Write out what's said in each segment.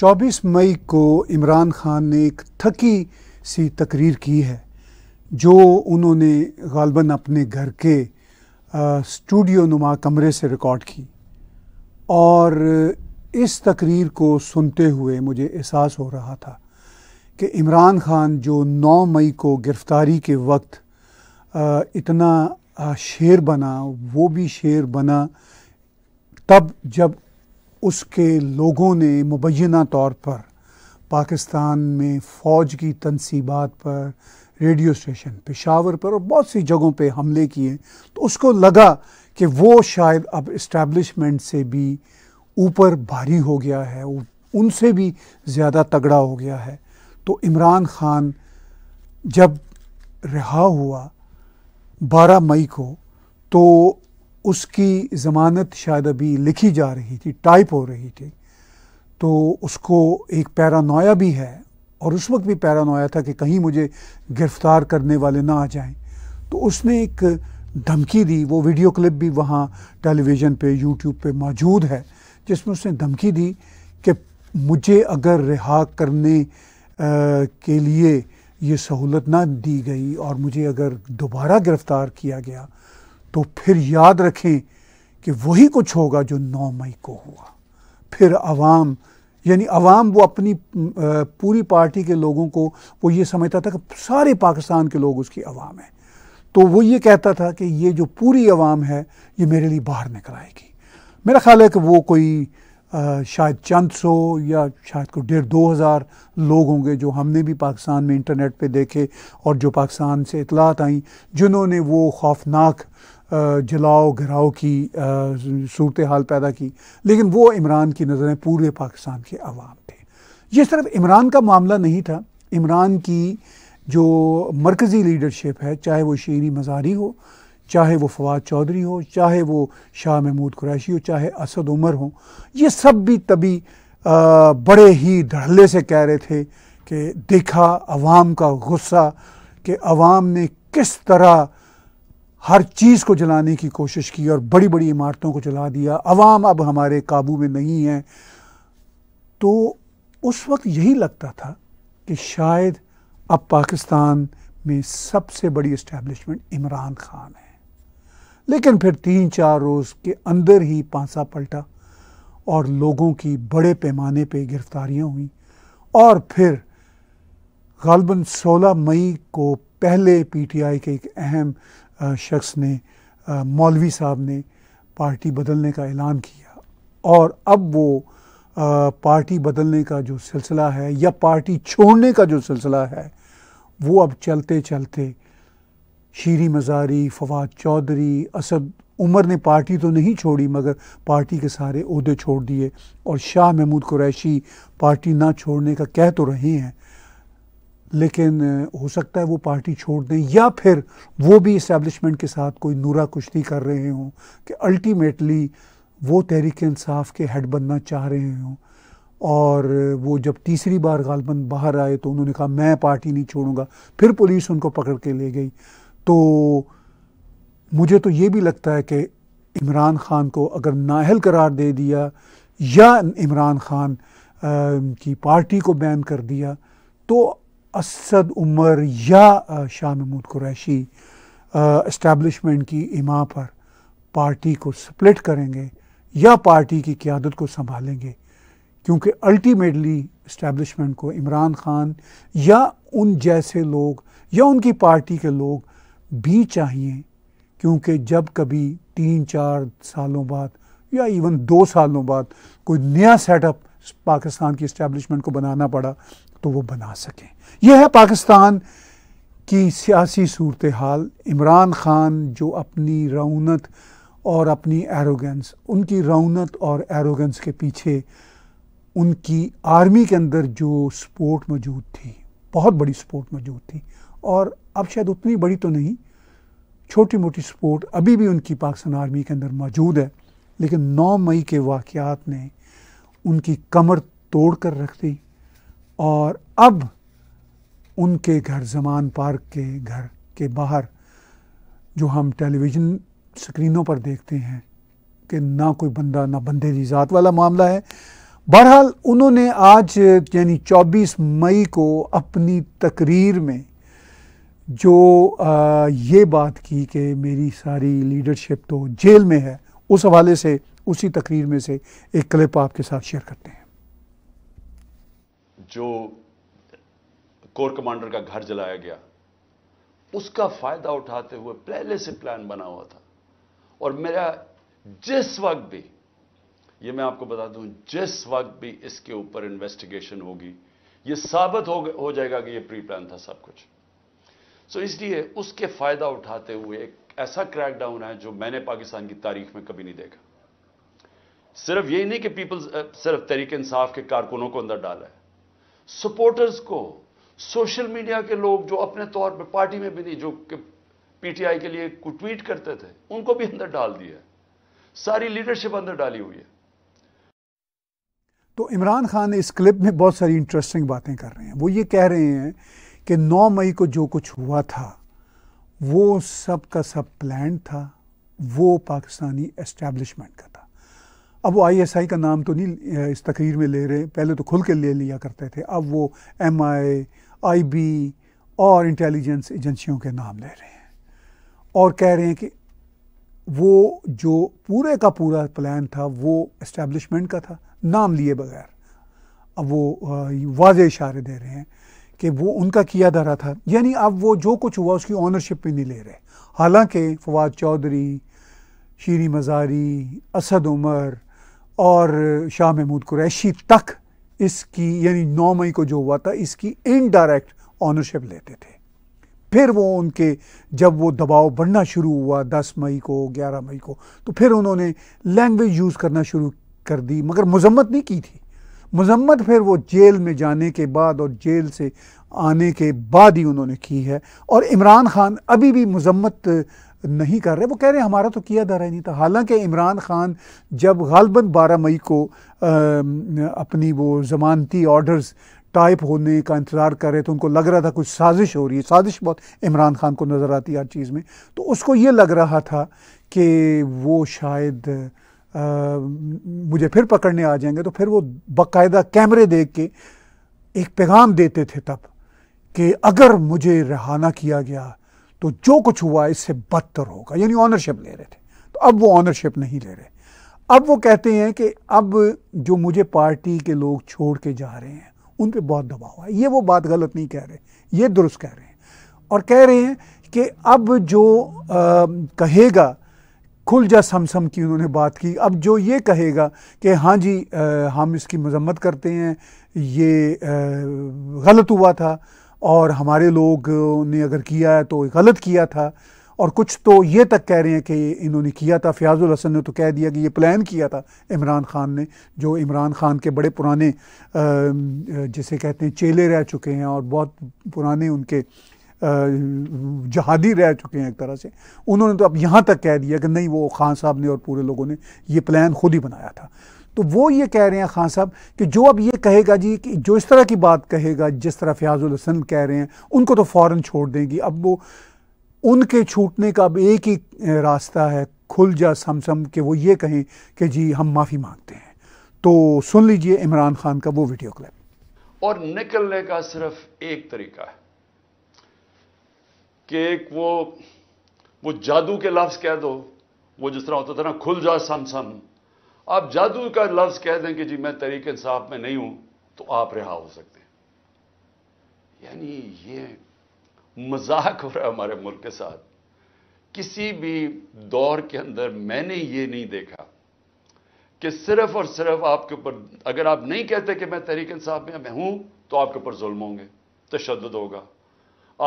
24 मई को इमरान खान ने एक थकी सी तकरीर की है जो उन्होंने गालबन अपने घर के स्टूडियो नुमा कमरे से रिकॉर्ड की और इस तकरीर को सुनते हुए मुझे एहसास हो रहा था कि इमरान खान जो 9 मई को गिरफ़्तारी के वक्त आ, इतना शेर बना वो भी शेर बना तब जब उसके लोगों ने मुबैना तौर पर पाकिस्तान में फ़ौज की तनसीबात पर रेडियो स्टेशन पेशावर पर और बहुत सी जगहों पे हमले किए तो उसको लगा कि वो शायद अब इस्टेब्लिशमेंट से भी ऊपर भारी हो गया है उनसे भी ज़्यादा तगड़ा हो गया है तो इमरान ख़ान जब रिहा हुआ 12 मई को तो उसकी ज़मानत शायद अभी लिखी जा रही थी टाइप हो रही थी तो उसको एक पैरानोया भी है और उस वक्त भी पैरानोया था कि कहीं मुझे गिरफ़्तार करने वाले ना आ जाएं तो उसने एक धमकी दी वो वीडियो क्लिप भी वहाँ टेलीविज़न पे यूट्यूब पे मौजूद है जिसमें उसने धमकी दी कि मुझे अगर रिहा करने आ, के लिए ये सहूलत ना दी गई और मुझे अगर दोबारा गिरफ़्तार किया गया तो फिर याद रखें कि वही कुछ होगा जो नौ मई को हुआ फिर अवाम यानी अवाम वो अपनी पूरी पार्टी के लोगों को वो ये समझता था कि सारे पाकिस्तान के लोग उसकी आवाम है तो वो ये कहता था कि ये जो पूरी आवाम है ये मेरे लिए बाहर निकल आएगी मेरा ख्याल है कि वो कोई आ, शायद चंद सौ या शायद कोई डेढ़ दो हज़ार लोग होंगे जो हमने भी पाकिस्तान में इंटरनेट पे देखे और जो पाकिस्तान से इतलात आई जिन्होंने वो खौफनाक जलाओ घराव की सूरत हाल पैदा की लेकिन वो इमरान की नज़र में पूरे पाकिस्तान के अवाम थे ये सिर्फ इमरान का मामला नहीं था इमरान की जो मरकज़ी लीडरशिप है चाहे वो शेरी मज़ारी हो चाहे वो फवाद चौधरी हो चाहे वो शाह महमूद कुरैशी हो चाहे असद उमर हो ये सब भी तभी आ, बड़े ही धड़ल्ले से कह रहे थे कि देखा अवाम का गुस्सा कि अवाम ने किस तरह हर चीज़ को जलाने की कोशिश की और बड़ी बड़ी इमारतों को जला दिया अवाम अब हमारे काबू में नहीं है तो उस वक्त यही लगता था कि शायद अब पाकिस्तान में सबसे बड़ी इस्टेब्लिशमेंट इमरान खान है लेकिन फिर तीन चार रोज़ के अंदर ही पांसा पलटा और लोगों की बड़े पैमाने पे गिरफ्तारियां हुई और फिर गलबन 16 मई को पहले पीटीआई के एक अहम शख्स ने मौलवी साहब ने पार्टी बदलने का ऐलान किया और अब वो पार्टी बदलने का जो सिलसिला है या पार्टी छोड़ने का जो सिलसिला है वो अब चलते चलते शीरी मज़ारी फवाद चौधरी असद उमर ने पार्टी तो नहीं छोड़ी मगर पार्टी के सारे अहदे छोड़ दिए और शाह महमूद कुरैशी पार्टी ना छोड़ने का कह तो रहे हैं लेकिन हो सकता है वो पार्टी छोड़ दें या फिर वो भी इस्टेब्लिशमेंट के साथ कोई नूरा कुश्ती कर रहे हों कि अल्टीमेटली वो तहरीक इंसाफ के हेड बनना चाह रहे हों और वो जब तीसरी बार गालबन बाहर आए तो उन्होंने कहा मैं पार्टी नहीं छोड़ूंगा फिर पुलिस उनको पकड़ के ले गई तो मुझे तो ये भी लगता है कि इमरान ख़ान को अगर नाहल करार दे दिया या इमरान ख़ान की पार्टी को बैन कर दिया तो असद उमर या शाह महमूद कुरैशी इस्टेबलिशमेंट की इमा पर पार्टी को स्प्लिट करेंगे या पार्टी की क्यादत को संभालेंगे क्योंकि अल्टीमेटली इस्टेबलिशमेंट को इमरान खान या उन जैसे लोग या उनकी पार्टी के लोग भी चाहिए क्योंकि जब कभी तीन चार सालों बाद या इवन दो सालों बाद कोई नया सेटअप पाकिस्तान की इस्टेबलिशमेंट को बनाना पड़ा तो वो बना सकें यह है पाकिस्तान की सियासी सूरत हाल इमरान ख़ान जो अपनी रौनत और अपनी एरोगेंस उनकी रौनत और एरोगेंस के पीछे उनकी आर्मी के अंदर जो सपोर्ट मौजूद थी बहुत बड़ी सपोर्ट मौजूद थी और अब शायद उतनी बड़ी तो नहीं छोटी मोटी सपोर्ट अभी भी उनकी पाकिस्तान आर्मी के अंदर मौजूद है लेकिन 9 मई के वाक़ ने उनकी कमर तोड़ कर रख दी और अब उनके घर जमान पार्क के घर के बाहर जो हम टेलीविज़न स्क्रीनों पर देखते हैं कि ना कोई बंदा ना की ज़ात वाला मामला है बहरहाल उन्होंने आज यानी 24 मई को अपनी तकरीर में जो आ, ये बात की कि मेरी सारी लीडरशिप तो जेल में है उस हवाले से उसी तकरीर में से एक क्लिप आपके साथ शेयर करते हैं जो कोर कमांडर का घर जलाया गया उसका फायदा उठाते हुए पहले से प्लान बना हुआ था और मेरा जिस वक्त भी ये मैं आपको बता दूं जिस वक्त भी इसके ऊपर इन्वेस्टिगेशन होगी ये साबित हो, हो जाएगा कि ये प्री प्लान था सब कुछ सो so, इसलिए उसके फायदा उठाते हुए एक ऐसा क्रैकडाउन है जो मैंने पाकिस्तान की तारीख में कभी नहीं देखा सिर्फ यही नहीं कि पीपल्स सिर्फ तरीके इंसाफ के कारकुनों को अंदर डाला है सपोर्टर्स को सोशल मीडिया के लोग जो अपने तौर पर पार्टी में भी नहीं जो पीटीआई के लिए ट्वीट करते थे उनको भी अंदर डाल दिया सारी लीडरशिप अंदर डाली हुई है तो इमरान खान इस क्लिप में बहुत सारी इंटरेस्टिंग बातें कर रहे हैं वो ये कह रहे हैं कि 9 मई को जो कुछ हुआ था वो सब का सब प्लान था वो पाकिस्तानी एस्टेब्लिशमेंट का था अब वो आईएसआई का नाम तो नहीं इस तकरीर में ले रहे पहले तो खुल के ले लिया करते थे अब वो एमआई, आईबी और इंटेलिजेंस एजेंसियों के नाम ले रहे हैं और कह रहे हैं कि वो जो पूरे का पूरा प्लान था वो इस्टेब्लिशमेंट का था नाम लिए बगैर अब वो वाज इशारे दे रहे हैं कि वो उनका किया धरा था यानी अब वो जो कुछ हुआ उसकी ऑनरशिप भी नहीं ले रहे हालांकि फवाद चौधरी शीरी मज़ारी असद उमर और शाह महमूद कुरैशी तक इसकी यानी नौ मई को जो हुआ था इसकी इनडायरेक्ट ऑनरशिप लेते थे फिर वो उनके जब वो दबाव बढ़ना शुरू हुआ दस मई को ग्यारह मई को तो फिर उन्होंने लैंग्वेज यूज़ करना शुरू कर दी मगर मजम्मत नहीं की थी मजम्मत फिर वो जेल में जाने के बाद और जेल से आने के बाद ही उन्होंने की है और इमरान खान अभी भी मजम्मत नहीं कर रहे वो कह रहे हैं हमारा तो किया दारा ही नहीं था हालांकि इमरान खान जब गालबा बारह मई को आ, अपनी वो जमानती ऑर्डर्स टाइप होने का इंतज़ार कर रहे थे उनको लग रहा था कुछ साजिश हो रही है साजिश बहुत इमरान खान को नज़र आती है हर चीज़ में तो उसको ये लग रहा था कि वो शायद आ, मुझे फिर पकड़ने आ जाएंगे तो फिर वो बाकायदा कैमरे देख के एक पैगाम देते थे तब कि अगर मुझे रहाना किया गया तो जो कुछ हुआ इससे बदतर होगा यानी ऑनरशिप ले रहे थे तो अब वो ऑनरशिप नहीं ले रहे अब वो कहते हैं कि अब जो मुझे पार्टी के लोग छोड़ के जा रहे हैं उन पर बहुत दबाव है ये वो बात गलत नहीं कह रहे ये दुरुस्त कह रहे हैं और कह रहे हैं कि अब जो आ, कहेगा खुल जा समसम की उन्होंने बात की अब जो ये कहेगा कि हाँ जी आ, हम इसकी मजम्मत करते हैं ये आ, गलत हुआ था और हमारे लोग ने अगर किया है तो गलत किया था और कुछ तो ये तक कह रहे हैं कि इन्होंने किया था फ़ियाज़ुल हसन ने तो कह दिया कि ये प्लान किया था इमरान खान ने जो इमरान खान के बड़े पुराने जिसे कहते हैं चेले रह चुके हैं और बहुत पुराने उनके जहादी रह चुके हैं एक तरह से उन्होंने तो अब यहाँ तक कह दिया कि नहीं वो खान साहब ने और पूरे लोगों ने ये प्लान खुद ही बनाया था तो वो ये कह रहे हैं खान साहब कि जो अब ये कहेगा जी कि जो इस तरह की बात कहेगा जिस तरह फ़ियाज़ुल हसन कह रहे हैं उनको तो फौरन छोड़ देंगी अब वो उनके छूटने का अब एक ही रास्ता है खुल जा समसम के वो ये कहें कि जी हम माफ़ी मांगते हैं तो सुन लीजिए इमरान खान का वो वीडियो क्लिप और निकलने का सिर्फ एक तरीका है कि एक वो वो जादू के लफ्ज़ कह दो वो जिस तरह होता था ना खुल जा समसम आप जादू का लफ्ज कह दें कि जी मैं तरीक इंसाफ में नहीं हूं तो आप रिहा हो सकते हैं यानी ये मजाक हो रहा है हमारे मुल्क के साथ किसी भी दौर के अंदर मैंने ये नहीं देखा कि सिर्फ और सिर्फ आपके ऊपर अगर आप नहीं कहते कि मैं तहरीक इंसाफ में मैं हूं तो आपके ऊपर जुल्म होंगे तशद होगा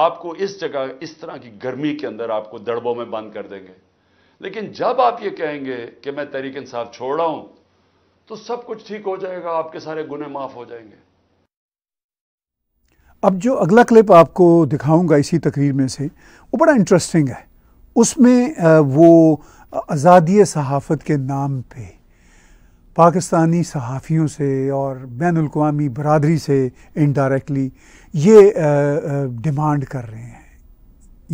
आपको इस जगह इस तरह की गर्मी के अंदर आपको दड़बों में बंद कर देंगे लेकिन जब आप ये कहेंगे कि मैं तहरीक इंसाफ छोड़ रहा हूं तो सब कुछ ठीक हो जाएगा आपके सारे गुने माफ हो जाएंगे अब जो अगला क्लिप आपको दिखाऊंगा इसी तकरीर में से वो बड़ा इंटरेस्टिंग है उसमें वो आज़ादी सहाफ़त के नाम पे पाकिस्तानी सहाफ़ियों से और बैन अवी बरदरी से इनडायरेक्टली ये डिमांड कर रहे हैं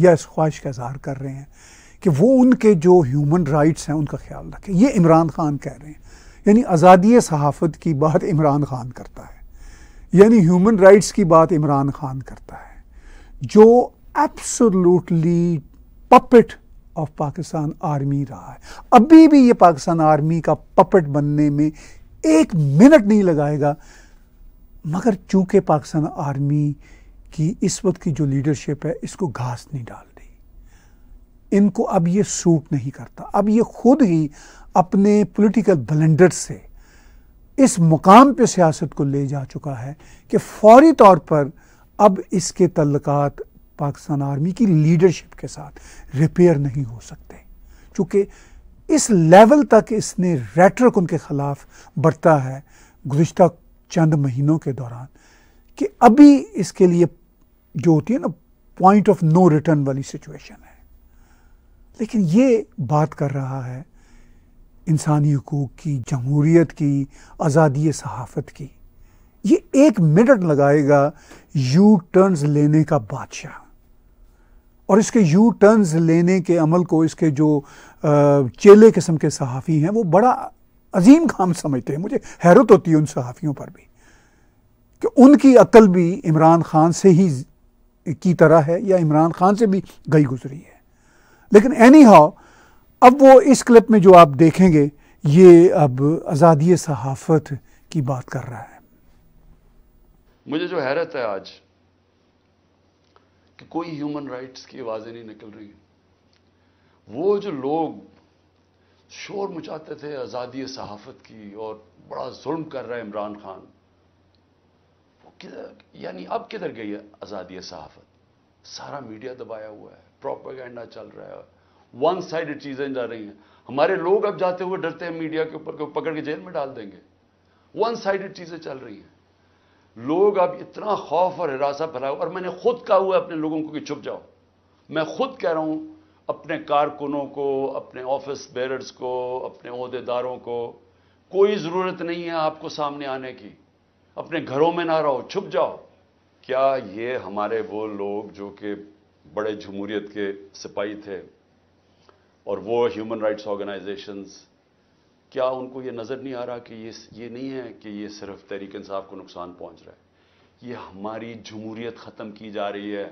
या इस ख्वाहिश का इजहार कर रहे हैं कि वो उनके जो ह्यूमन राइट्स हैं उनका ख्याल रखें ये इमरान खान कह रहे हैं यानी आज़ादी सहाफ़त की बात इमरान खान करता है यानी ह्यूमन राइट्स की बात इमरान खान करता है जो absolutely puppet of Pakistan army रहा है अभी भी ये पाकिस्तान आर्मी का पपेट बनने में एक मिनट नहीं लगाएगा मगर चूंकि पाकिस्तान आर्मी की इस वक्त की जो लीडरशिप है इसको घास नहीं डाल इनको अब ये सूट नहीं करता अब ये खुद ही अपने पॉलिटिकल ब्लेंडर से इस मुकाम पे सियासत को ले जा चुका है कि फौरी तौर पर अब इसके तल्लक़ात पाकिस्तान आर्मी की लीडरशिप के साथ रिपेयर नहीं हो सकते चूँकि इस लेवल तक इसने रेटरक उनके ख़िलाफ़ बढ़ता है गुज्त चंद महीनों के दौरान कि अभी इसके लिए जो होती है ना पॉइंट ऑफ नो रिटर्न वाली सिचुएशन है लेकिन ये बात कर रहा है इंसानी हकूक़ की जमहूरीत की आज़ादी सहाफ़त की ये एक मिनट लगाएगा यू टर्न्स लेने का बादशाह और इसके यू टर्न्स लेने के अमल को इसके जो चेले किस्म के सहाफ़ी हैं वो बड़ा अजीम काम समझते हैं मुझे हैरत होती है उन सहाफ़ियों पर भी कि उनकी अकल भी इमरान खान से ही की तरह है या इमरान खान से भी गई गुजरी है लेकिन एनी हाउ अब वो इस क्लिप में जो आप देखेंगे ये अब आज़ादी सहाफ़त की बात कर रहा है मुझे जो हैरत है आज कि कोई ह्यूमन राइट्स की आवाज़ें नहीं निकल रही वो जो लोग शोर मचाते थे आज़ादी सहाफ़त की और बड़ा जुल्म कर रहा है इमरान खान वो किधर यानी अब किधर गई है आज़ादी सहाफ़त सारा मीडिया दबाया हुआ है प्रोपेगेंडा चल रहा है वन साइड चीजें जा रही हैं हमारे लोग अब जाते हुए डरते हैं मीडिया के ऊपर पकड़ के जेल में डाल देंगे वन साइडेड चीजें चल रही हैं लोग अब इतना खौफ और हिरासा फैलाओ और मैंने खुद कहा हुआ अपने लोगों को कि छुप जाओ मैं खुद कह रहा हूं अपने कारकुनों को अपने ऑफिस बेरर्स को अपने अहदेदारों को कोई ज़रूरत नहीं है आपको सामने आने की अपने घरों में ना रहो छुप जाओ क्या ये हमारे वो लोग जो कि बड़े जमूरीत के सिपाही थे और वो ह्यूमन राइट्स ऑर्गेनाइजेशंस क्या उनको ये नज़र नहीं आ रहा कि ये ये नहीं है कि ये सिर्फ तहरीक इंसाफ को नुकसान पहुंच रहा है ये हमारी जमूरीत ख़त्म की जा रही है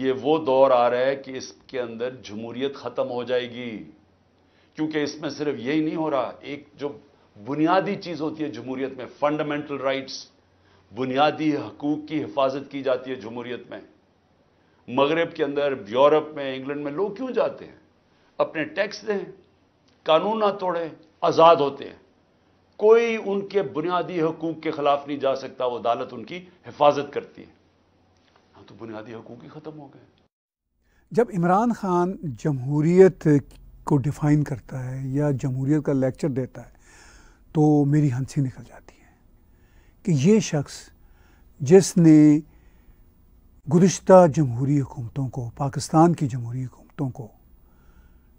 ये वो दौर आ रहा है कि इसके अंदर जमूरीत ख़त्म हो जाएगी क्योंकि इसमें सिर्फ यही नहीं हो रहा एक जो बुनियादी चीज़ होती है जमूरीत में फंडामेंटल राइट्स बुनियादी हकूक की हिफाजत की जाती है जमूरीत में मगरब के अंदर यूरोप में इंग्लैंड में लोग क्यों जाते हैं अपने टैक्स दें कानून ना तोड़े आज़ाद होते हैं कोई उनके बुनियादी हकूक के खिलाफ नहीं जा सकता वो अदालत उनकी हिफाजत करती है हाँ तो बुनियादी हकूक ही ख़त्म हो गए जब इमरान खान जमहूरीत को डिफ़ाइन करता है या जमहूरीत का लेक्चर देता है तो मेरी हंसी निकल जाती है कि ये शख्स जिसने गुज्त जमहूरी हुकूमतों को पाकिस्तान की जमहूरी हुकूमतों को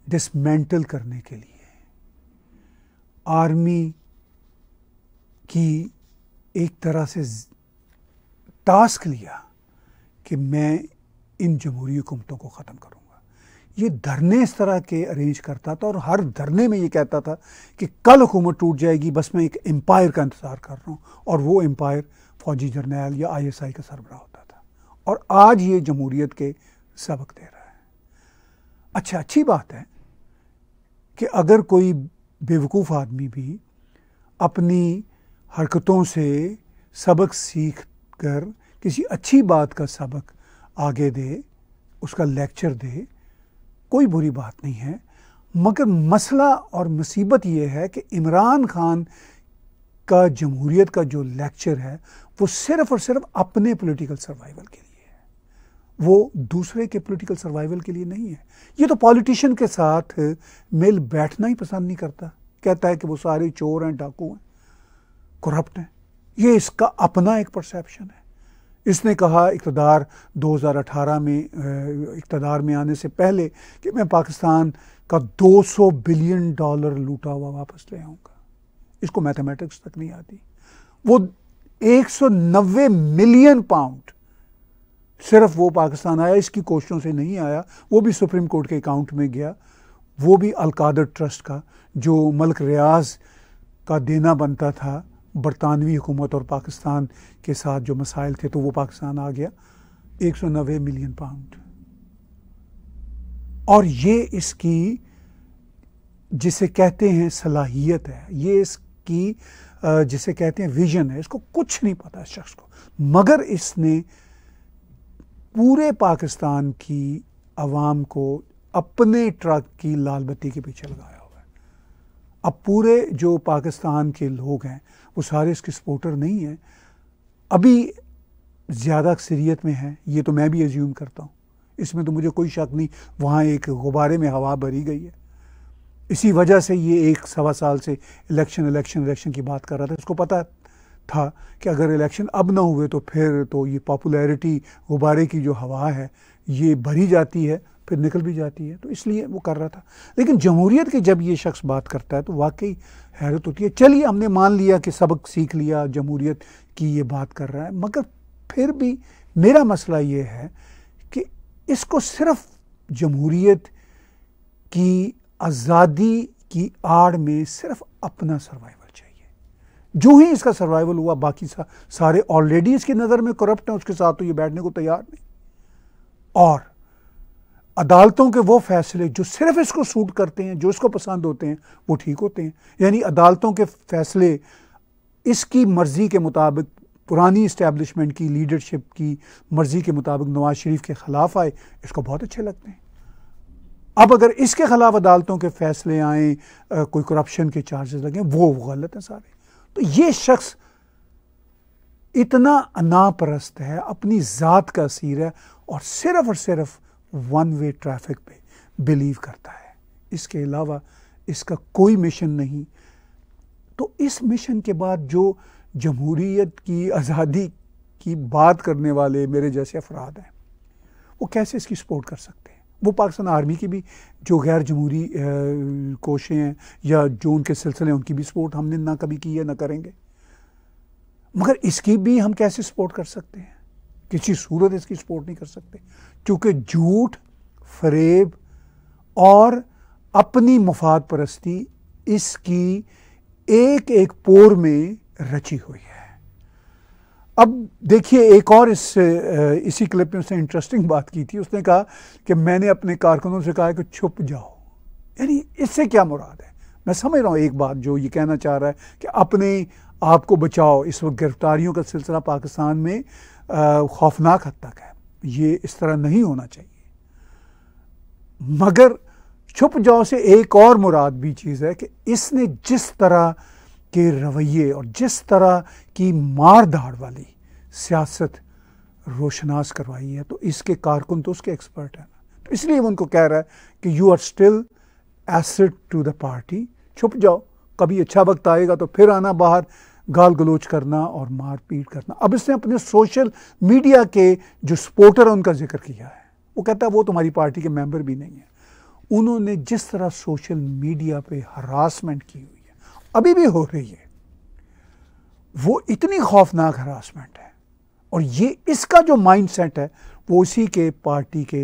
डिसमेंटल करने के लिए आर्मी की एक तरह से टास्क लिया कि मैं इन जमहूरी हुकूमतों को ख़त्म करूँगा ये धरने इस तरह के अरेंज करता था और हर धरने में ये कहता था कि कल हुकूमत टूट जाएगी बस मैं एक एम्पायर का इंतज़ार कर रहा हूँ और वो एम्पायर फ़ौजी जर्नैल या आईएसआई का सरबराह और आज ये जमहूरीत के सबक दे रहा है अच्छा अच्छी बात है कि अगर कोई बेवकूफ़ आदमी भी अपनी हरकतों से सबक सीख कर किसी अच्छी बात का सबक आगे दे उसका लेक्चर दे कोई बुरी बात नहीं है मगर मसला और मुसीबत यह है कि इमरान खान का जमहूरीत का जो लेक्चर है वो सिर्फ़ और सिर्फ अपने पॉलिटिकल सर्वाइवल के लिए वो दूसरे के पॉलिटिकल सर्वाइवल के लिए नहीं है ये तो पॉलिटिशियन के साथ मेल बैठना ही पसंद नहीं करता कहता है कि वो सारे चोर हैं डाकू हैं करप्ट हैं ये इसका अपना एक परसेप्शन है इसने कहा इकतदार 2018 में इकतदार में आने से पहले कि मैं पाकिस्तान का 200 बिलियन डॉलर लूटा हुआ वापस ले आऊँगा इसको मैथमेटिक्स तक नहीं आती वो 190 मिलियन पाउंड सिर्फ वो पाकिस्तान आया इसकी कोशिशों से नहीं आया वो भी सुप्रीम कोर्ट के अकाउंट में गया वो भी अलकादर ट्रस्ट का जो मलक रियाज का देना बनता था बरतानवी हुकूमत और पाकिस्तान के साथ जो मसाइल थे तो वो पाकिस्तान आ गया एक सौ नबे मिलियन पाउंड और ये इसकी जिसे कहते हैं सलाहियत है ये इसकी जिसे कहते हैं विजन है इसको कुछ नहीं पता इस शख्स को मगर इसने पूरे पाकिस्तान की आवाम को अपने ट्रक की लाल बत्ती के पीछे लगाया हुआ है अब पूरे जो पाकिस्तान के लोग हैं वो सारे इसके सपोर्टर नहीं हैं अभी ज़्यादा अक्सरियत में है ये तो मैं भी एज्यूम करता हूँ इसमें तो मुझे कोई शक नहीं वहाँ एक गुब्बारे में हवा भरी गई है इसी वजह से ये एक सवा साल से इलेक्शन इलेक्शन इलेक्शन की बात कर रहा था इसको पता है था कि अगर इलेक्शन अब ना हुए तो फिर तो ये पॉपुलैरिटी गुब्बारे की जो हवा है ये भरी जाती है फिर निकल भी जाती है तो इसलिए वो कर रहा था लेकिन जमहूरीत की जब ये शख्स बात करता है तो वाकई हैरत होती है चलिए हमने मान लिया कि सबक सीख लिया जमहूरीत की ये बात कर रहा है मगर फिर भी मेरा मसला ये है कि इसको सिर्फ जमहूरीत की आज़ादी की आड़ में सिर्फ अपना सर्वाइव जो ही इसका सर्वाइवल हुआ बाकी सा, सारे ऑलरेडी इसकी नज़र में करप्ट हैं उसके साथ तो ये बैठने को तैयार नहीं और अदालतों के वो फैसले जो सिर्फ इसको सूट करते हैं जो इसको पसंद होते हैं वो ठीक होते हैं यानी अदालतों के फैसले इसकी मर्ज़ी के मुताबिक पुरानी इस्टेब्लिशमेंट की लीडरशिप की मर्ज़ी के मुताबिक नवाज शरीफ के ख़िलाफ़ आए इसको बहुत अच्छे लगते हैं अब अगर इसके ख़िलाफ़ अदालतों के फैसले आए कोई करप्शन के चार्जेस लगे वो गलत हैं सारे तो ये शख्स इतना अनापरस्त है अपनी ज़ात का सीर है और सिर्फ और सिर्फ वन वे ट्रैफिक पे बिलीव करता है इसके अलावा इसका कोई मिशन नहीं तो इस मिशन के बाद जो जमहूरीत की आज़ादी की बात करने वाले मेरे जैसे अफराद हैं वो कैसे इसकी सपोर्ट कर सकते हैं वो पाकिस्तान आर्मी की भी जो गैर जमहूरी कोशें हैं या जो उनके सिलसिले उनकी भी सपोर्ट हमने ना कभी की है ना करेंगे मगर इसकी भी हम कैसे सपोर्ट कर सकते हैं किसी सूरत इसकी सपोर्ट नहीं कर सकते क्योंकि झूठ फरेब और अपनी मफाद परस्ती इसकी एक एक पोर में रची हुई है अब देखिए एक और इस इसी क्लिप में उसने इंटरेस्टिंग बात की थी उसने कहा कि मैंने अपने कारकुनों से कहा कि छुप जाओ यानी इससे क्या मुराद है मैं समझ रहा हूँ एक बात जो ये कहना चाह रहा है कि अपने आप को बचाओ इस वक्त गिरफ्तारियों का सिलसिला पाकिस्तान में खौफनाक हद तक है ये इस तरह नहीं होना चाहिए मगर छुप जाओ से एक और मुराद भी चीज़ है कि इसने जिस तरह के रवैये और जिस तरह की मार धाड़ वाली सियासत रोशनास करवाई है तो इसके कारकुन तो उसके एक्सपर्ट हैं तो इसलिए उनको कह रहा है कि you are still asset to the party छुप जाओ कभी अच्छा वक्त आएगा तो फिर आना बाहर गाल गलोच करना और मारपीट करना अब इसने अपने सोशल मीडिया के जो सपोर्टर हैं उनका जिक्र किया है वो कहता है वो तुम्हारी पार्टी के मेंबर भी नहीं है उन्होंने जिस तरह सोशल मीडिया पे हरासमेंट की हुई अभी भी हो रही है वो इतनी खौफनाक हरासमेंट है और ये इसका जो माइंड सेट है वो इसी के पार्टी के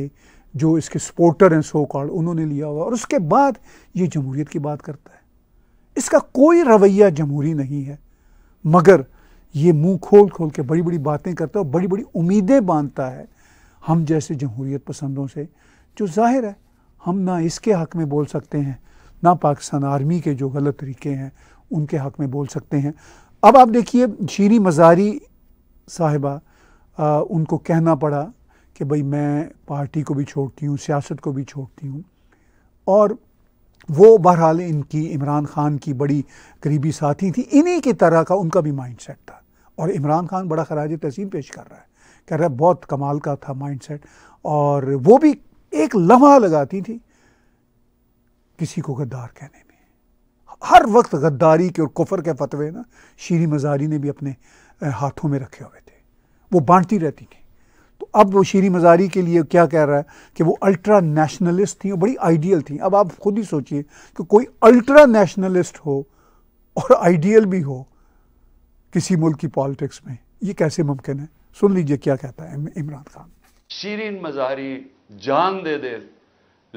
जो इसके सपोर्टर हैं सो कॉल्ड उन्होंने लिया हुआ और उसके बाद ये जमहूरीत की बात करता है इसका कोई रवैया जमहूरी नहीं है मगर ये मुंह खोल खोल के बड़ी बड़ी बातें करता है और बड़ी बड़ी उम्मीदें बांधता है हम जैसे जमहूरीत पसंदों से जो जाहिर है हम ना इसके हक में बोल सकते हैं ना पाकिस्तान आर्मी के जो गलत तरीके हैं उनके हक़ में बोल सकते हैं अब आप देखिए शीरी मज़ारी साहिबा आ, उनको कहना पड़ा कि भाई मैं पार्टी को भी छोड़ती हूँ सियासत को भी छोड़ती हूँ और वो बहरहाल इनकी इमरान खान की बड़ी करीबी साथी थी इन्हीं की तरह का उनका भी माइंड सेट था और इमरान खान बड़ा खराज तहसीन पेश कर रहा है कह रहा है बहुत कमाल का था माइंड सेट और वो भी एक लम्हा लगाती थी किसी को गद्दार कहने में हर वक्त गद्दारी के और कुफर के फतवे ना शीरी मज़ारी ने भी अपने हाथों में रखे हुए थे वो बांटती रहती थी तो अब वो शीरी मज़ारी के लिए क्या कह रहा है कि वो अल्ट्रा नेशनलिस्ट थी और बड़ी आइडियल थी अब आप खुद ही सोचिए कि कोई अल्ट्रा नेशनलिस्ट हो और आइडियल भी हो किसी मुल्क की पॉलिटिक्स में ये कैसे मुमकिन है सुन लीजिए क्या कहता है इमरान खान शीरीन मजारी जान दे दे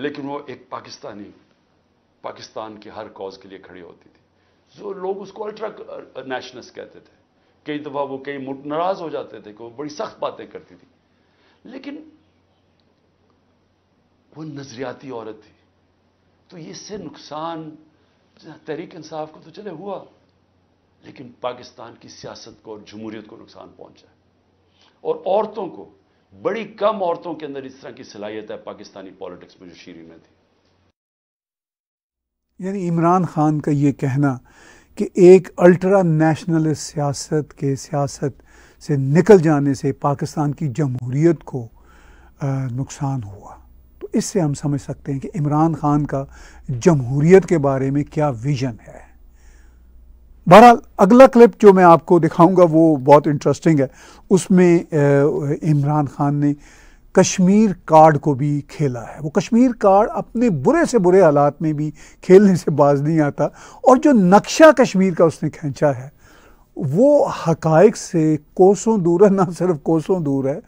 लेकिन वो एक पाकिस्तानी पाकिस्तान के हर कॉज के लिए खड़ी होती थी जो लोग उसको अल्ट्रा नेशनलिस्ट uh, कहते थे कई दफ़ा वो कई नाराज़ हो जाते थे कि वो बड़ी सख्त बातें करती थी लेकिन वो नज़रियाती औरत थी तो इससे नुकसान तहरीक इंसाफ को तो चले हुआ लेकिन पाकिस्तान की सियासत को और जमहूरियत को नुकसान पहुंचा और औरतों को बड़ी कम औरतों के अंदर इस तरह की सलाहियत है पाकिस्तानी पॉलिटिक्स में जो शीरी में थी यानी इमरान ख़ान का ये कहना कि एक अल्ट्रा नेशनलिस्ट सियासत के सियासत से निकल जाने से पाकिस्तान की जमहूरीत को नुकसान हुआ तो इससे हम समझ सकते हैं कि इमरान ख़ान का जमहूरीत के बारे में क्या विजन है बहरहाल अगला क्लिप जो मैं आपको दिखाऊंगा वो बहुत इंटरेस्टिंग है उसमें इमरान ख़ान ने कश्मीर कार्ड को भी खेला है वो कश्मीर कार्ड अपने बुरे से बुरे हालात में भी खेलने से बाज नहीं आता और जो नक्शा कश्मीर का उसने खींचा है वो हकायक से कोसों दूर है ना सिर्फ कोसों दूर है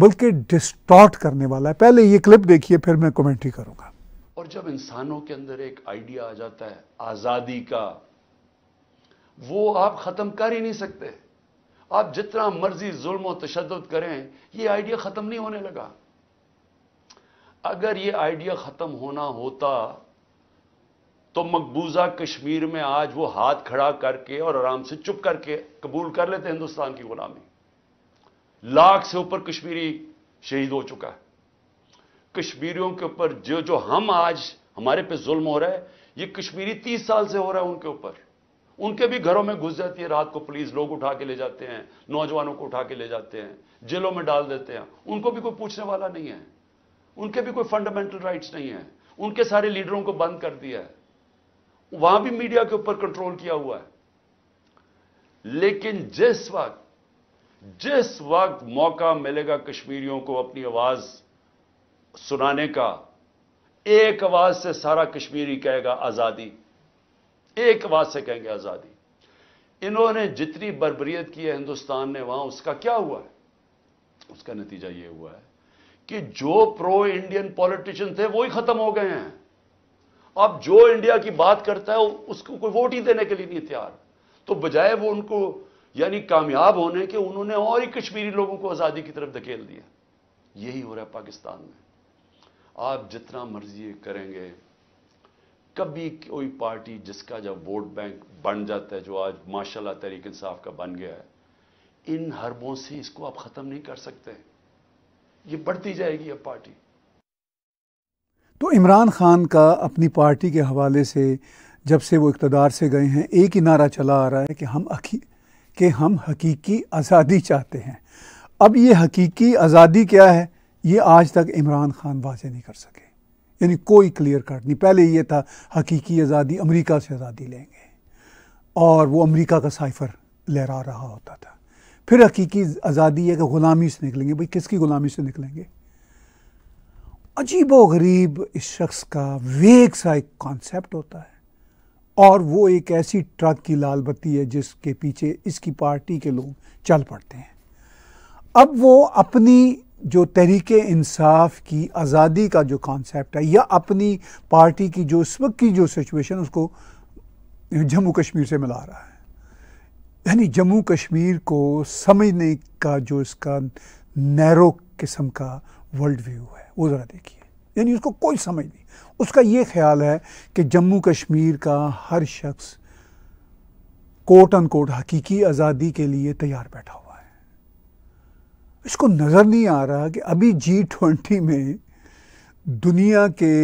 बल्कि डिस्टॉर्ट करने वाला है पहले ये क्लिप देखिए फिर मैं कमेंट्री करूँगा और जब इंसानों के अंदर एक आइडिया आ जाता है आज़ादी का वो आप ख़त्म कर ही नहीं सकते आप जितना मर्जी जुल्म और तशद करें यह आइडिया ख़त्म नहीं होने लगा अगर यह आइडिया ख़त्म होना होता तो मकबूजा कश्मीर में आज वो हाथ खड़ा करके और आराम से चुप करके कबूल कर लेते हिंदुस्तान की गुलामी लाख से ऊपर कश्मीरी शहीद हो चुका है कश्मीरियों के ऊपर जो जो हम आज हमारे पे जुल्म हो रहा है ये कश्मीरी तीस साल से हो रहा है उनके ऊपर उनके भी घरों में घुस जाती है रात को पुलिस लोग उठा के ले जाते हैं नौजवानों को उठा के ले जाते हैं जेलों में डाल देते हैं उनको भी कोई पूछने वाला नहीं है उनके भी कोई फंडामेंटल राइट्स नहीं है उनके सारे लीडरों को बंद कर दिया है वहां भी मीडिया के ऊपर कंट्रोल किया हुआ है लेकिन जिस वक्त जिस वक्त मौका मिलेगा कश्मीरियों को अपनी आवाज सुनाने का एक आवाज से सारा कश्मीरी कहेगा आजादी एक आवाज से कहेंगे आजादी इन्होंने जितनी बरबरीत की है हिंदुस्तान ने वहां उसका क्या हुआ है उसका नतीजा यह हुआ है कि जो प्रो इंडियन पॉलिटिशियन थे वो ही खत्म हो गए हैं अब जो इंडिया की बात करता है उसको कोई वोट ही देने के लिए नहीं तैयार तो बजाय वो उनको यानी कामयाब होने के उन्होंने और ही कश्मीरी लोगों को आजादी की तरफ धकेल दिया यही हो रहा है पाकिस्तान में आप जितना मर्जी करेंगे कभी कोई पार्टी जिसका जब वोट बैंक बन जाता है जो आज माशाल्लाह तहरीक इंसाफ का बन गया है इन हरबों से इसको आप ख़त्म नहीं कर सकते ये बढ़ती जाएगी अब पार्टी तो इमरान खान का अपनी पार्टी के हवाले से जब से वो इकतदार से गए हैं एक ही नारा चला आ रहा है कि हम हकी कि हम हकीकी आज़ादी चाहते हैं अब ये हकीकी आज़ादी क्या है ये आज तक इमरान खान वाजे नहीं कर सके यानी कोई क्लियर कट नहीं पहले ये था हकीकी आज़ादी अमेरिका से आज़ादी लेंगे और वो अमेरिका का साइफर लहरा रहा होता था फिर हकीकी आज़ादी है कि ग़ुलामी से निकलेंगे भाई किसकी ग़ुलामी से निकलेंगे अजीब व गरीब इस शख्स का वेग सा एक कॉन्सेप्ट होता है और वो एक ऐसी ट्रक की लाल बत्ती है जिसके पीछे इसकी पार्टी के लोग चल पड़ते हैं अब वो अपनी जो तहरीक इंसाफ की आज़ादी का जो कॉन्सेप्ट है या अपनी पार्टी की जो इस वक्त की जो सिचुएशन उसको जम्मू कश्मीर से मिला रहा है यानी जम्मू कश्मीर को समझने का जो इसका नैरो किस्म का वर्ल्ड व्यू है वो ज़रा देखिए यानी उसको कोई समझ नहीं उसका ये ख्याल है कि जम्मू कश्मीर का हर शख्स कोट अन कोट हकीकी आज़ादी के लिए तैयार बैठा हो इसको नज़र नहीं आ रहा कि अभी जी ट्वेंटी में दुनिया के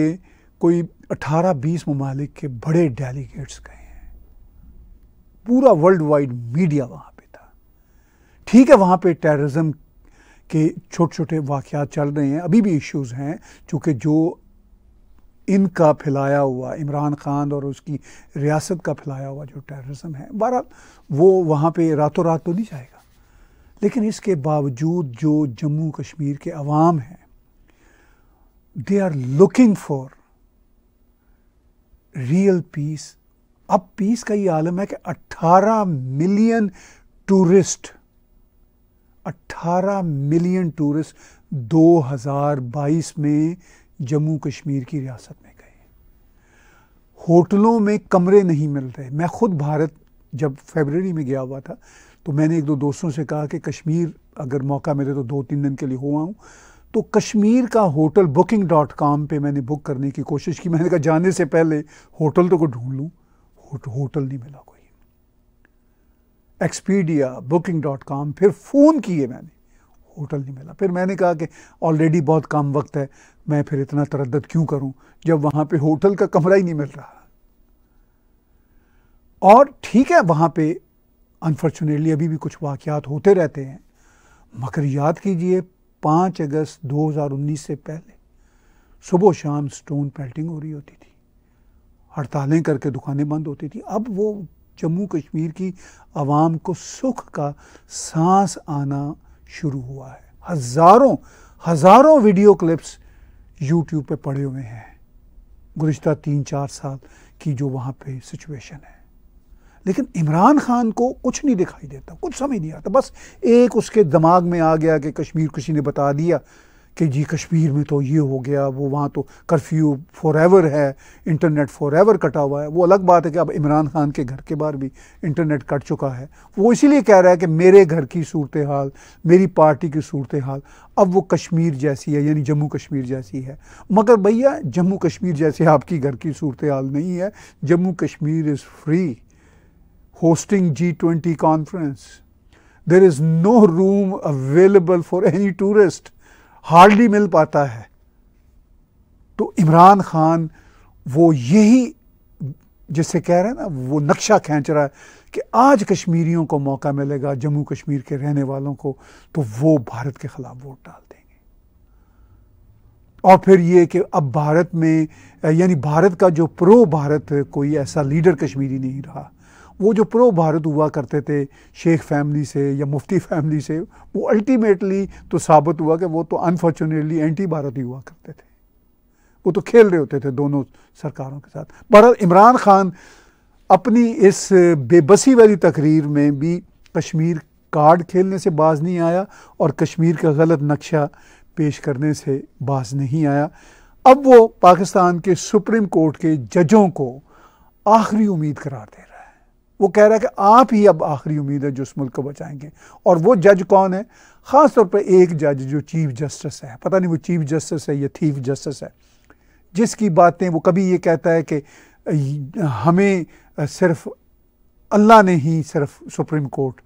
कोई 18-20 ममालिक के बड़े डेलीगेट्स गए हैं पूरा वर्ल्ड वाइड मीडिया वहाँ पे था ठीक है वहाँ पे टेररिज्म के छोटे छोटे वाक़ चल रहे हैं अभी भी इश्यूज़ हैं चूँकि जो इनका फैलाया हुआ इमरान खान और उसकी रियासत का फैलाया हुआ जो टेररिज्म है बारह वो वहाँ पे रातों रात तो नहीं जाएगा लेकिन इसके बावजूद जो जम्मू कश्मीर के अवाम हैं they are looking for real peace अब पीस का ये आलम है कि 18 मिलियन टूरिस्ट 18 मिलियन टूरिस्ट 2022 में जम्मू कश्मीर की रियासत में गए होटलों में कमरे नहीं मिल रहे मैं खुद भारत जब फेबररी में गया हुआ था तो मैंने एक दो दोस्तों से कहा कि कश्मीर अगर मौका मिले तो दो तीन दिन के लिए हो आऊँ तो कश्मीर का होटल बुकिंग डॉट कॉम पर मैंने बुक करने की कोशिश की मैंने कहा जाने से पहले होटल तो को ढूंढ लूँ होट, होटल नहीं मिला कोई एक्सपीडिया बुकिंग डॉट कॉम फिर फ़ोन किए मैंने होटल नहीं मिला फिर मैंने कहा कि ऑलरेडी बहुत कम वक्त है मैं फिर इतना तरद क्यों करूं जब वहाँ पे होटल का कमरा ही नहीं मिल रहा और ठीक है वहाँ पे अनफॉर्चुनेटली अभी भी कुछ वाक़ात होते रहते हैं मगर याद कीजिए पाँच अगस्त 2019 से पहले सुबह शाम स्टोन पेल्टिंग हो रही होती थी हड़तालें करके दुकानें बंद होती थी अब वो जम्मू कश्मीर की आवाम को सुख का सांस आना शुरू हुआ है हज़ारों हज़ारों वीडियो क्लिप्स यूट्यूब पे पड़े हुए हैं गुज्तर तीन चार साल की जो वहाँ पे सिचुएशन है लेकिन इमरान खान को कुछ नहीं दिखाई देता कुछ समझ नहीं आता बस एक उसके दिमाग में आ गया कि कश्मीर किसी ने बता दिया कि जी कश्मीर में तो ये हो गया वो वहाँ तो कर्फ्यू फॉर एवर है इंटरनेट फॉर एवर कटा हुआ है वो अलग बात है कि अब इमरान खान के घर के बाहर भी इंटरनेट कट चुका है वो इसीलिए कह रहा है कि मेरे घर की सूरत हाल मेरी पार्टी की सूरत हाल अब वो कश्मीर जैसी है यानी जम्मू कश्मीर जैसी है मगर भैया जम्मू कश्मीर जैसे आपकी घर की सूरत हाल नहीं है Jammu Kashmir is free hosting G20 conference. There is no room available for any tourist, hardly मिल पाता है तो इमरान खान वो यही जिसे कह रहे हैं ना वो नक्शा खींच रहा है कि आज कश्मीरियों को मौका मिलेगा जम्मू कश्मीर के रहने वालों को तो वो भारत के खिलाफ वोट डाल देंगे और फिर ये कि अब भारत में यानी भारत का जो प्रो भारत कोई ऐसा लीडर कश्मीरी नहीं रहा वो जो प्रो भारत हुआ करते थे शेख फैमिली से या मुफ्ती फैमिली से वो अल्टीमेटली तो साबित हुआ कि वो तो अनफॉर्चुनेटली एंटी भारत ही हुआ करते थे वो तो खेल रहे होते थे दोनों सरकारों के साथ पर इमरान खान अपनी इस बेबसी वाली तकरीर में भी कश्मीर कार्ड खेलने से बाज नहीं आया और कश्मीर का गलत नक्शा पेश करने से बाज नहीं आया अब वो पाकिस्तान के सुप्रीम कोर्ट के जजों को आखिरी उम्मीद करार दे रहा वो कह रहा है कि आप ही अब आखिरी उम्मीद है जो उस मुल्क को बचाएंगे और वो जज कौन है ख़ास तौर पर एक जज जो चीफ जस्टिस है पता नहीं वो चीफ जस्टिस है या थीफ जस्टिस है जिसकी बातें वो कभी ये कहता है कि हमें सिर्फ अल्लाह ने ही सिर्फ सुप्रीम कोर्ट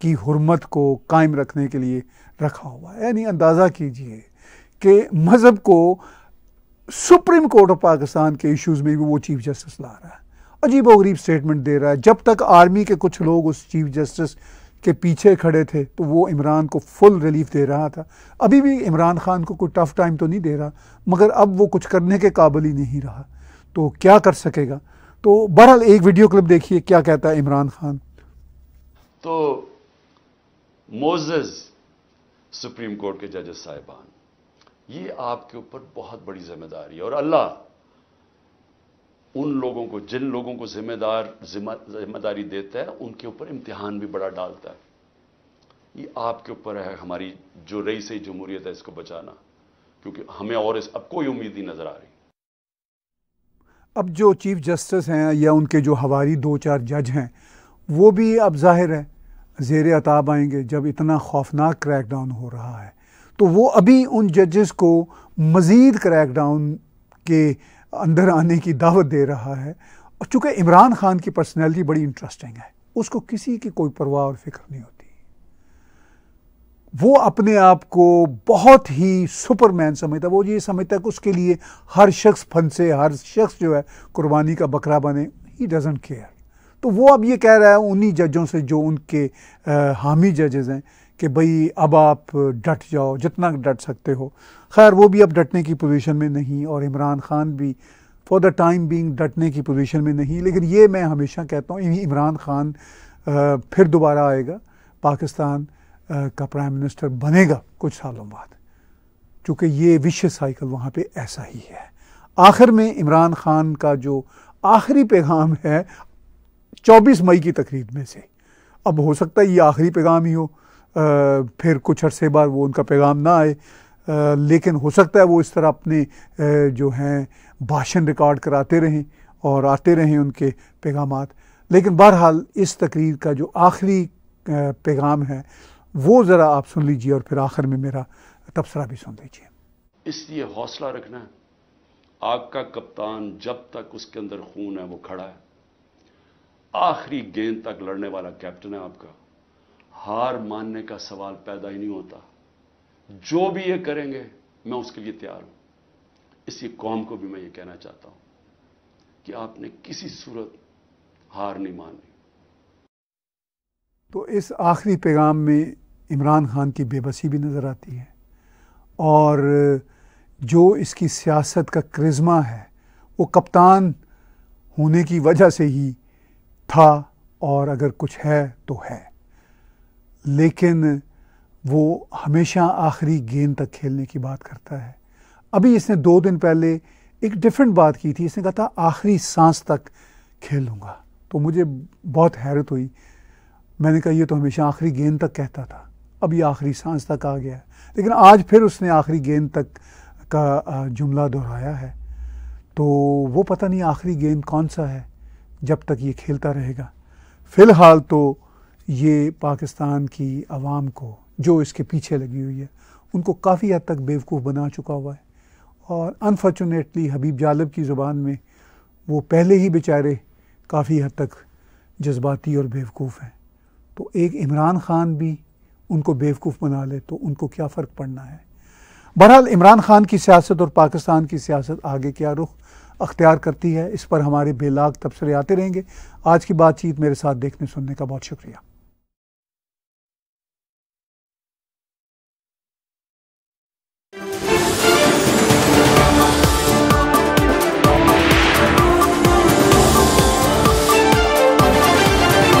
की हरमत को कायम रखने के लिए रखा हुआ है यानी अंदाज़ा कीजिए कि मज़हब को सुप्रीम कोर्ट ऑफ पाकिस्तान के इश्यूज़ में भी वो चीफ जस्टिस ला रहा है अजीबोगरीब स्टेटमेंट दे रहा है जब तक आर्मी के कुछ लोग उस चीफ जस्टिस के पीछे खड़े थे तो वो इमरान को फुल रिलीफ दे रहा था अभी भी इमरान खान को कोई टफ टाइम तो नहीं दे रहा मगर अब वो कुछ करने के काबिल ही नहीं रहा तो क्या कर सकेगा तो बहरहाल एक वीडियो क्लिप देखिए क्या कहता है इमरान खान तो मोजेज सुप्रीम कोर्ट के जजेस साहिबान ये आपके ऊपर बहुत बड़ी जिम्मेदारी है और अल्लाह उन लोगों को जिन लोगों को जिम्मेदार जिम्मेदारी देता है उनके ऊपर इम्तिहान भी बड़ा डालता है ये आपके ऊपर है हमारी जो रई से जमहूरियत है इसको बचाना क्योंकि हमें और इस अब कोई उम्मीद ही नज़र आ रही अब जो चीफ जस्टिस हैं या उनके जो हवारी दो चार जज हैं वो भी अब जाहिर है जेर अताब आएंगे जब इतना खौफनाक क्रैकडाउन हो रहा है तो वो अभी उन जजेस को मज़ीद क्रैकडाउन के अंदर आने की दावत दे रहा है और चूँकि इमरान खान की पर्सनैलिटी बड़ी इंटरेस्टिंग है उसको किसी की कोई परवाह और फिक्र नहीं होती वो अपने आप को बहुत ही सुपरमैन समझता वो ये समझता कि उसके लिए हर शख्स फंसे हर शख्स जो है कुर्बानी का बकरा बने ही डजेंट केयर तो वो अब ये कह रहा है उन्हीं जजों से जो उनके आ, हामी जजेज़ हैं कि भाई अब आप डट जाओ जितना डट सकते हो खैर वो भी अब डटने की पोजीशन में नहीं और इमरान खान भी फॉर द टाइम बीइंग डटने की पोजीशन में नहीं लेकिन ये मैं हमेशा कहता हूँ इमरान खान फिर दोबारा आएगा पाकिस्तान का प्राइम मिनिस्टर बनेगा कुछ सालों बाद चूँकि ये विश्व साइकिल वहाँ पर ऐसा ही है आखिर में इमरान खान का जो आखिरी पैगाम है 24 मई की तकरीब में से अब हो सकता है ये आखिरी पैगाम ही हो आ, फिर कुछ अरसे बाद वो उनका पैगाम ना आए लेकिन हो सकता है वो इस तरह अपने जो हैं भाषण रिकॉर्ड कराते रहें और आते रहें उनके पैगाम लेकिन बहरहाल इस तकरीर का जो आखिरी पैगाम है वो ज़रा आप सुन लीजिए और फिर आखिर में मेरा तबसरा भी सुन लीजिए इसलिए हौसला रखना है आपका कप्तान जब तक उसके अंदर खून है वो खड़ा है आखिरी गेंद तक लड़ने वाला कैप्टन है आपका हार मानने का सवाल पैदा ही नहीं होता जो भी ये करेंगे मैं उसके लिए तैयार हूं इसी कौम को भी मैं ये कहना चाहता हूं कि आपने किसी सूरत हार नहीं मानी तो इस आखिरी पैगाम में इमरान खान की बेबसी भी नज़र आती है और जो इसकी सियासत का क्रिज्मा है वो कप्तान होने की वजह से ही था और अगर कुछ है तो है लेकिन वो हमेशा आखिरी गेंद तक खेलने की बात करता है अभी इसने दो दिन पहले एक डिफरेंट बात की थी इसने कहा था आखिरी सांस तक खेलूँगा तो मुझे बहुत हैरत हुई मैंने कहा ये तो हमेशा आखिरी गेंद तक कहता था अब ये आखिरी सांस तक आ गया लेकिन आज फिर उसने आखिरी गेंद तक का जुमला दोहराया है तो वो पता नहीं आखिरी गेंद कौन सा है जब तक ये खेलता रहेगा फ़िलहाल तो ये पाकिस्तान की आवाम को जो इसके पीछे लगी हुई है उनको काफ़ी हद तक बेवकूफ़ बना चुका हुआ है और अनफॉर्चुनेटली हबीब जालब की ज़ुबान में वो पहले ही बेचारे काफ़ी हद तक जज्बाती और बेवकूफ़ हैं तो एक इमरान ख़ान भी उनको बेवकूफ़ बना ले तो उनको क्या फ़र्क पड़ना है बहरहाल इमरान ख़ान की सियासत और पाकिस्तान की सियासत आगे क्या रुख अख्तियार करती है इस पर हमारे बेलाग तबसरे आते रहेंगे आज की बातचीत मेरे साथ देखने सुनने का बहुत शुक्रिया